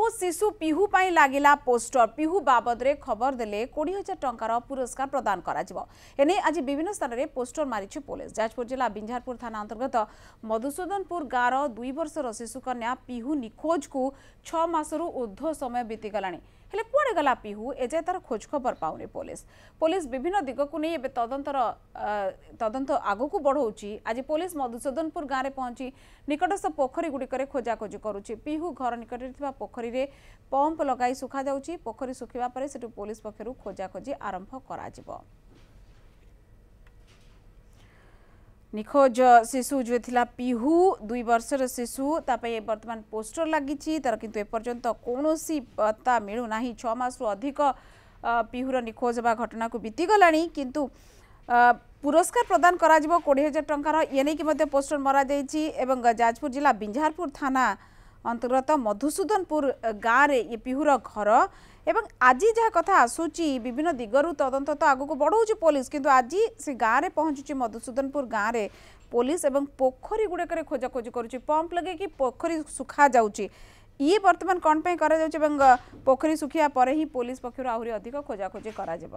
লাখো শিশু পিহু পাই লাগিলা পোস্টর পিহু বাবদরে খবর দেলে কোড়ি হাজার টঙ্কার পুরস্কার প্রদান করা এনে আজ বিভিন্ন স্থানের পোস্টর মারিছে পুলিশ যাজপুর জেলা বিঞ্ঝারপুর থানা অন্তর্গত মধুসূদনপুর গাঁর দুই বর্ষর শিশুকন্যা পিহু নিখোজকু ছ মাসর ঊর্ধ্ব সময় বিতিগলাণী ହେଲେ କୁଆଡ଼େ ଗଲା ପିହୁ ଏଯାଏ ତାର ଖୋଜ ଖବର ପାଉନି ପୋଲିସ ପୋଲିସ ବିଭିନ୍ନ ଦିଗକୁ ନେଇ ଏବେ ତଦନ୍ତର ତଦନ୍ତ ଆଗକୁ ବଢ଼ଉଛି ଆଜି ପୋଲିସ ମଧୁସୂଦନପୁର ଗାଁରେ ପହଞ୍ଚି ନିକଟସ୍ଥ ପୋଖରୀ ଗୁଡ଼ିକରେ ଖୋଜାଖୋଜି କରୁଛି ପିହୁ ଘର ନିକଟରେ ଥିବା ପୋଖରୀରେ ପମ୍ପ ଲଗାଇ ଶୁଖାଯାଉଛି ପୋଖରୀ ଶୁଖିବା ପରେ ସେଠୁ ପୋଲିସ ପକ୍ଷରୁ ଖୋଜାଖୋଜି ଆରମ୍ଭ କରାଯିବ निखोज शिशु जो थी पिहु दुई बर्षर शिशु तापे वर्तमान पोस्टर लागिछि तार किंतु कौन कोनोसी पत्ता मिलु नाही 6 अधिक पिहुर निखोज बा घटना को बीती गलाणी पुरस्कार प्रदान करा 20000 टंकार पोस्टर मरा दैछि जाजपुर जिला बिंझारपुर थाना ଅନ୍ତର୍ଗତ ମଧୁସୂଦନପୁର ଗାଁରେ ଇଏ ପିହୁର ଘର ଏବଂ ଆଜି ଯାହା କଥା ଆସୁଛି ବିଭିନ୍ନ ଦିଗରୁ ତଦନ୍ତ ତ ଆଗକୁ ବଢ଼ଉଛି ପୋଲିସ କିନ୍ତୁ ଆଜି ସେ ଗାଁରେ ପହଞ୍ଚୁଛି ମଧୁସୂଦନପୁର ଗାଁରେ ପୋଲିସ ଏବଂ ପୋଖରୀ ଗୁଡ଼ିକରେ ଖୋଜାଖୋଜି କରୁଛି ପମ୍ପ ଲଗେଇକି ପୋଖରୀ ଶୁଖାଯାଉଛି ଇଏ ବର୍ତ୍ତମାନ କ'ଣ ପାଇଁ କରାଯାଉଛି ଏବଂ ପୋଖରୀ ଶୁଖିବା ପରେ ହିଁ ପୋଲିସ ପକ୍ଷରୁ ଆହୁରି ଅଧିକ ଖୋଜାଖୋଜି କରାଯିବ